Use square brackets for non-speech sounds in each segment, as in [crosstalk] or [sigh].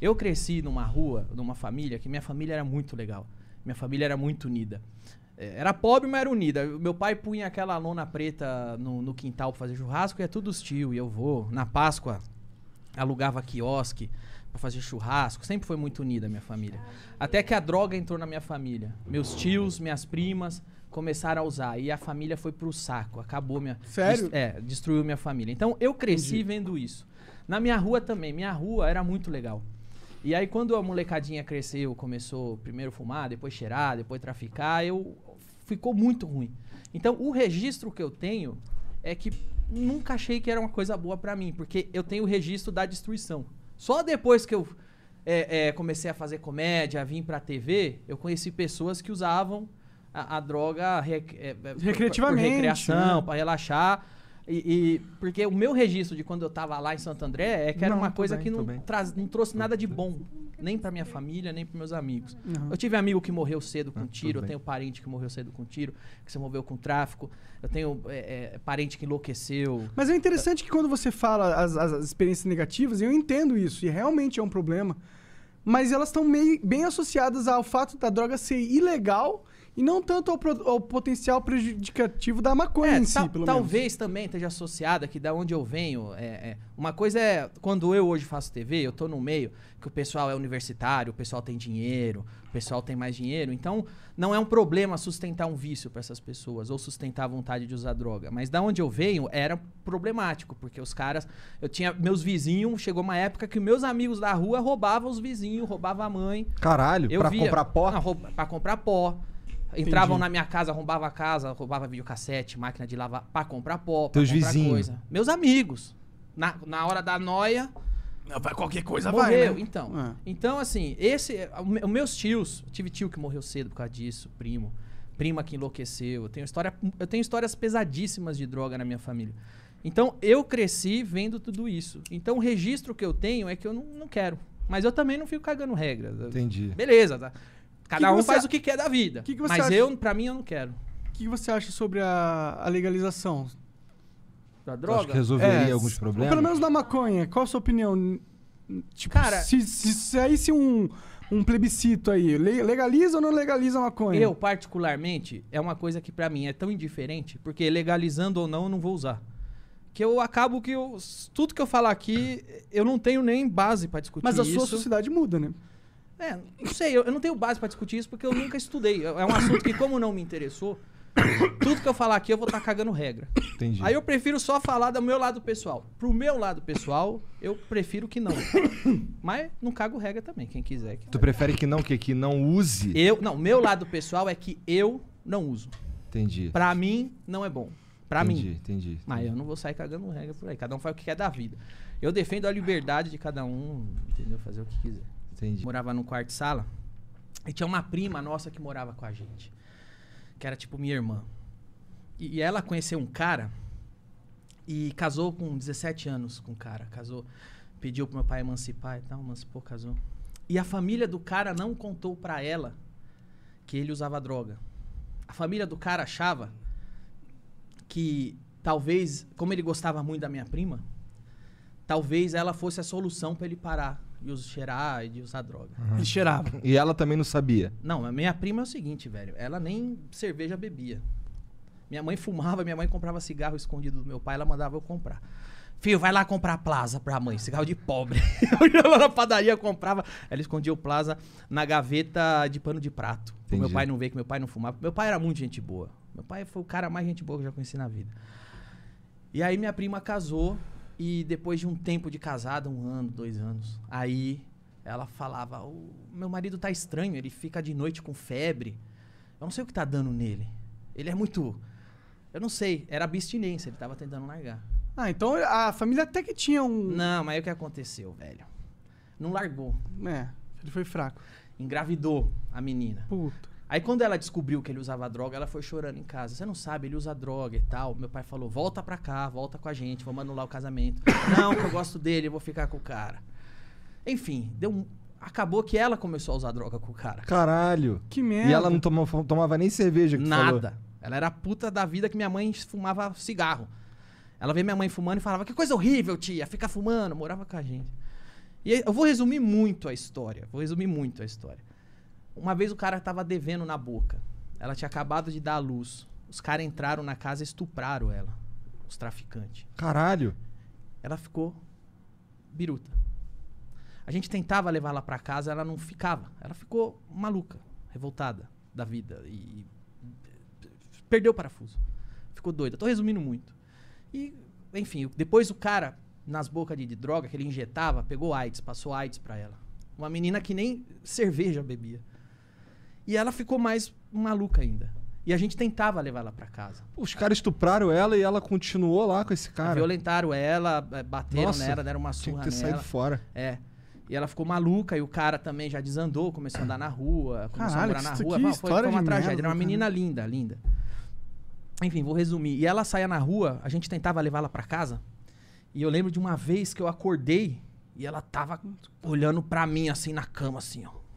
Eu cresci numa rua, numa família, que minha família era muito legal. Minha família era muito unida. É, era pobre, mas era unida. Meu pai punha aquela lona preta no, no quintal pra fazer churrasco e é tudo os tio. E eu vou. Na Páscoa, alugava quiosque para fazer churrasco. Sempre foi muito unida a minha família. Até que a droga entrou na minha família. Meus tios, minhas primas começaram a usar. E a família foi pro saco. Acabou minha. Sério? é, destruiu minha família. Então eu cresci Entendi. vendo isso. Na minha rua também. Minha rua era muito legal. E aí, quando a molecadinha cresceu, começou primeiro fumar, depois cheirar, depois traficar, eu ficou muito ruim. Então, o registro que eu tenho é que nunca achei que era uma coisa boa para mim, porque eu tenho o registro da destruição. Só depois que eu é, é, comecei a fazer comédia, vim pra TV, eu conheci pessoas que usavam a, a droga rec, é, é recreativamente, pra, pra recreação, né? para relaxar. E, e, porque o meu registro de quando eu tava lá em Santo André é que era não, uma coisa bem, que não, traz, não trouxe nada de bom, nem para minha família, nem para meus amigos. Uhum. Eu tive amigo que morreu cedo com ah, tiro, eu tenho parente que morreu cedo com tiro, que se moveu com tráfico, eu tenho é, é, parente que enlouqueceu. Mas é interessante que quando você fala as, as experiências negativas, eu entendo isso, e realmente é um problema, mas elas estão bem associadas ao fato da droga ser ilegal e não tanto ao, pro, ao potencial prejudicativo da maconha é, em si, tal, pelo Talvez menos. também esteja associada que da onde eu venho, é, é, uma coisa é quando eu hoje faço TV, eu tô no meio que o pessoal é universitário, o pessoal tem dinheiro, o pessoal tem mais dinheiro, então não é um problema sustentar um vício para essas pessoas ou sustentar a vontade de usar droga, mas da onde eu venho era problemático, porque os caras, eu tinha meus vizinhos, chegou uma época que meus amigos da rua roubavam os vizinhos, roubavam a mãe. Caralho, eu pra via, comprar pó? Não, rouba, pra comprar pó. Entravam Entendi. na minha casa, roubavam a casa, roubava videocassete, máquina de lavar, pra comprar pó, pra Teus vizinhos. coisa. Meus amigos. Na, na hora da noia, vai qualquer coisa morreu. vai, né? Então, É. então, assim, esse... o Os meus tios... Tive tio que morreu cedo por causa disso, primo. Prima que enlouqueceu. Eu tenho, história, eu tenho histórias pesadíssimas de droga na minha família. Então, eu cresci vendo tudo isso. Então, o registro que eu tenho é que eu não, não quero. Mas eu também não fico cagando regras. Entendi. Beleza, tá? Cada que um faz a... o que quer da vida. Que que mas acha... eu, pra mim, eu não quero. O que, você acha sobre a, a legalização? Da droga? Acho que resolveria é, alguns problemas. Ou pelo menos da maconha. Qual a sua opinião? Tipo, Cara, se, saísse se, se é um, um plebiscito aí, legaliza ou não legaliza a maconha? Eu, particularmente, é uma coisa que para mim é tão indiferente, porque legalizando ou não, eu não vou usar que eu acabo que eu, tudo que eu falar aqui, eu não tenho nem base para discutir isso. Mas a sua sociedade muda, né? É, não sei, eu, eu não tenho base para discutir isso porque eu nunca estudei. É, é um assunto que, como não me interessou, tudo que eu falar aqui eu vou estar tá cagando regra. Entendi. Aí eu prefiro só falar do meu lado pessoal. Pro meu lado pessoal, eu prefiro que não. Mas não cago regra também, quem quiser. Que tu prefere que não, que que não use? Eu, não, meu lado pessoal é que eu não uso. Entendi. Pra mim, não é bom. Pra entendi, mim. Entendi, entendi. Mas eu não vou sair cagando regra por aí. Cada um faz o que quer da vida. Eu defendo a liberdade de cada um, entendeu? Fazer o que quiser. Entendi. Morava num quarto de sala. E tinha uma prima nossa que morava com a gente. Que era tipo minha irmã. E, e ela conheceu um cara e casou com 17 anos com o um cara. Casou, pediu pro meu pai emancipar e tal, emancipou, casou. E a família do cara não contou para ela que ele usava droga. A família do cara achava que talvez, como ele gostava muito da minha prima, talvez ela fosse a solução para ele parar de cheirar e de usar droga. Uhum. Ele cheirava. E ela também não sabia? Não, a minha prima é o seguinte, velho. Ela nem cerveja bebia. Minha mãe fumava, minha mãe comprava cigarro escondido do meu pai, ela mandava eu comprar. Filho, vai lá comprar plaza pra mãe, cigarro de pobre. [laughs] eu ia lá na padaria, comprava. Ela escondia o plaza na gaveta de pano de prato. Meu pai não vê que meu pai não fumava. Meu pai era muito gente boa. Meu pai foi o cara mais gente boa que eu já conheci na vida. E aí minha prima casou e depois de um tempo de casada, um ano, dois anos, aí ela falava: O meu marido tá estranho, ele fica de noite com febre. Eu não sei o que tá dando nele. Ele é muito. Eu não sei, era abstinência, ele tava tentando largar. Ah, então a família até que tinha um. Não, mas aí o que aconteceu, velho? Não largou. É, ele foi fraco. Engravidou a menina. Puta. Aí quando ela descobriu que ele usava droga, ela foi chorando em casa. Você não sabe, ele usa droga e tal. Meu pai falou: volta pra cá, volta com a gente, vamos anular o casamento. [laughs] não, que eu gosto dele, eu vou ficar com o cara. Enfim, deu um... Acabou que ela começou a usar droga com o cara. Caralho. Que merda. E ela não tomava, tomava nem cerveja que Nada. Falou. Ela era a puta da vida que minha mãe fumava cigarro. Ela vê minha mãe fumando e falava: Que coisa horrível, tia, ficar fumando. Morava com a gente. E eu vou resumir muito a história. Vou resumir muito a história. Uma vez o cara tava devendo na boca. Ela tinha acabado de dar a luz. Os caras entraram na casa e estupraram ela. Os traficantes. Caralho! Ela ficou biruta. A gente tentava levar ela para casa, ela não ficava. Ela ficou maluca, revoltada da vida e perdeu o parafuso. Ficou doida. Tô resumindo muito. E, enfim, depois o cara nas bocas de, de droga que ele injetava, pegou AIDS, passou AIDS para ela. Uma menina que nem cerveja bebia. E ela ficou mais maluca ainda. E a gente tentava levar ela para casa. Os caras estupraram ela e ela continuou lá com esse cara. Violentaram ela, é, bateram Nossa, nela, deram uma surra tinha que ter nela. saído fora. É. E ela ficou maluca e o cara também já desandou, começou a andar na rua, começou Caralho, a morar na rua. Não, foi, é foi uma tragédia. Merda, Era né? uma menina cara. linda, linda. Enfim, vou resumir. E ela saía na rua, a gente tentava levá-la para casa. E eu lembro de uma vez que eu acordei e ela tava olhando para mim assim na cama, assim, ó.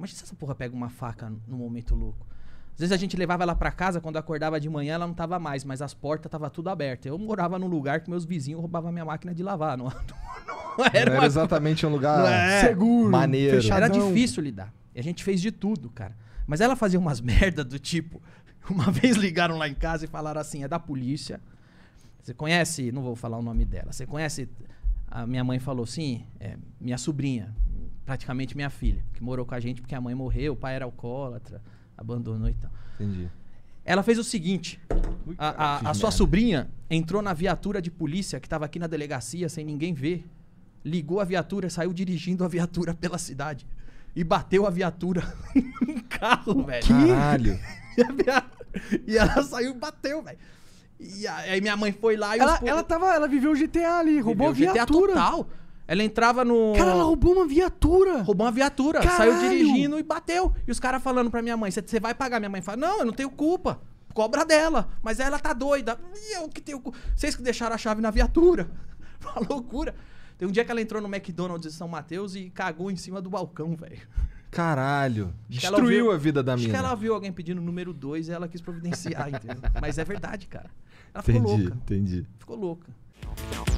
Imagina se essa porra pega uma faca num momento louco. Às vezes a gente levava ela para casa, quando acordava de manhã ela não tava mais, mas as portas tava tudo aberta. Eu morava num lugar que meus vizinhos roubavam minha máquina de lavar. Não, não, [laughs] não era, não era exatamente um lugar [laughs] é, seguro, maneiro. Fechadão. Era difícil lidar. E a gente fez de tudo, cara. Mas ela fazia umas [laughs] merda do tipo... Uma vez ligaram lá em casa e falaram assim, é da polícia. Você conhece... Não vou falar o nome dela. Você conhece... A minha mãe falou, assim é, minha sobrinha praticamente minha filha, que morou com a gente porque a mãe morreu, o pai era alcoólatra, abandonou e tal. Entendi. Ela fez o seguinte: a, a, a sua sobrinha entrou na viatura de polícia que estava aqui na delegacia sem ninguém ver, ligou a viatura, saiu dirigindo a viatura pela cidade e bateu a viatura [laughs] num carro, velho. Caralho. [laughs] e ela saiu e bateu, velho. E aí minha mãe foi lá e ela, os... ela tava, ela viveu o GTA ali, roubou viveu a viatura. GTA total. Ela entrava no. Cara, ela roubou uma viatura. Roubou uma viatura. Caralho. Saiu dirigindo e bateu. E os caras falando pra minha mãe: Você vai pagar? Minha mãe fala: Não, eu não tenho culpa. Cobra dela. Mas ela tá doida. eu que tenho. Vocês que deixaram a chave na viatura. [laughs] uma loucura. Tem um dia que ela entrou no McDonald's de São Mateus e cagou em cima do balcão, velho. Caralho. destruiu viu, a vida da minha. Acho que ela viu alguém pedindo o número 2 e ela quis providenciar, [laughs] entendeu? Mas é verdade, cara. Ela entendi, ficou louca. Entendi. Ficou louca.